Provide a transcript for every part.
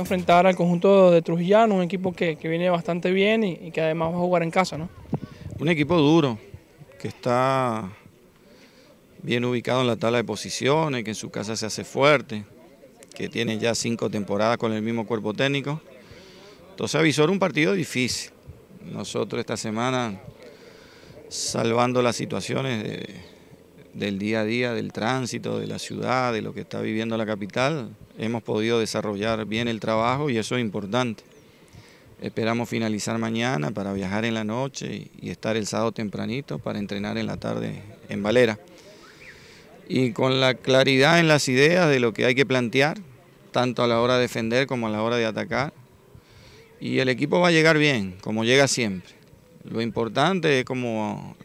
enfrentar al conjunto de Trujillano, un equipo que, viene bastante bien y, que además va a jugar en casa, ¿no? Un equipo duro, que está bien ubicado en la tabla de posiciones, que en su casa se hace fuerte, que tiene ya cinco temporadas con el mismo cuerpo técnico. Entonces avisó un partido difícil. Nosotros esta semana, salvando las situaciones del día a día, del tránsito, de la ciudad, de lo que está viviendo la capital, hemos podido desarrollar bien el trabajo y eso es importante. Esperamos finalizar mañana para viajar en la noche y estar el sábado tempranito para entrenar en la tarde en Valera. Y con la claridad en las ideas de lo que hay que plantear, tanto a la hora de defender como a la hora de atacar. Y el equipo va a llegar bien, como llega siempre. Lo importante es como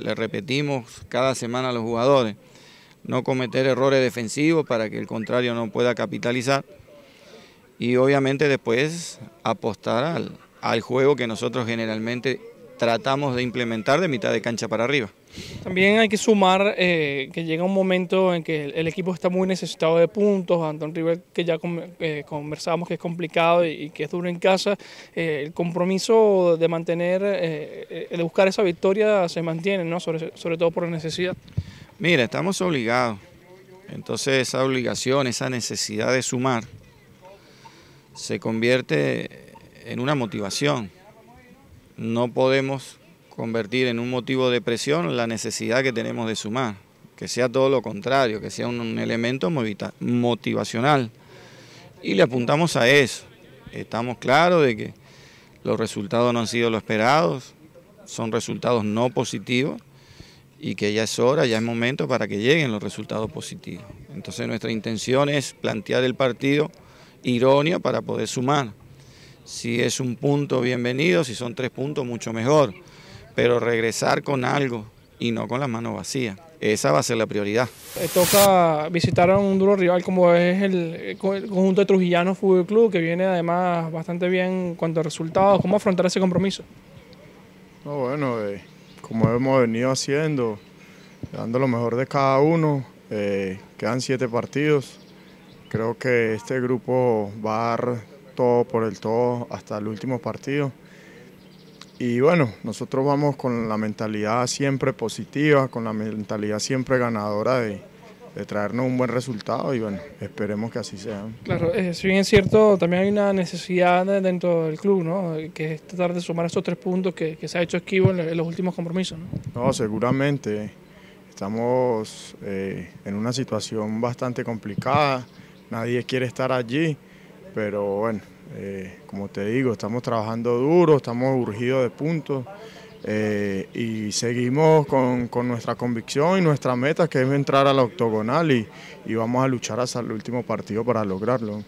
le repetimos cada semana a los jugadores, no cometer errores defensivos para que el contrario no pueda capitalizar y obviamente después apostar al, juego que nosotros generalmente tratamos de implementar de mitad de cancha para arriba. También hay que sumar eh, que llega un momento en que el, equipo está muy necesitado de puntos, Anton River que ya eh, conversábamos que es complicado y, que es duro en casa, eh, el compromiso de mantener, de buscar esa victoria se mantiene, ¿no? sobre, sobre todo por necesidad. Mira, estamos obligados. Entonces esa obligación, esa necesidad de sumar, se convierte en una motivación. No podemos convertir en un motivo de presión la necesidad que tenemos de sumar, que sea todo lo contrario, que sea un, elemento motivacional. Y le apuntamos a eso. Estamos claros de que los resultados no han sido los esperados, son resultados no positivos, y que ya es hora, ya es momento para que lleguen los resultados positivos. Entonces nuestra intención es plantear el partido irónico para poder sumar. Si es un punto, bienvenido, si son tres puntos, mucho mejor, pero regresar con algo y no con las manos vacías. Esa va a ser la prioridad. Eh, toca visitar a un duro rival como es el, eh, conjunto de Trujillanos Fútbol Club, que viene además bastante bien cuanto a resultados. ¿Cómo afrontar ese compromiso? bueno, eh, como hemos venido haciendo, dando lo mejor de cada uno. Eh, quedan siete partidos. Creo que este grupo va a dar todo por el todo hasta el último partido. Y bueno, nosotros vamos con la mentalidad siempre positiva, con la mentalidad siempre ganadora de, de traernos un buen resultado y bueno, esperemos que así sea. Claro, eh, si bien es cierto, también hay una necesidad dentro del club, ¿no? Que es tratar de sumar esos tres puntos que, se ha hecho esquivo en, los últimos compromisos, ¿no? No, seguramente. Estamos eh, en una situación bastante complicada, nadie quiere estar allí, pero bueno, eh, como te digo, estamos trabajando duro, estamos urgidos de puntos. Eh, y seguimos con, con, nuestra convicción y nuestra meta que es entrar a la octogonal y, y vamos a luchar hasta el último partido para lograrlo.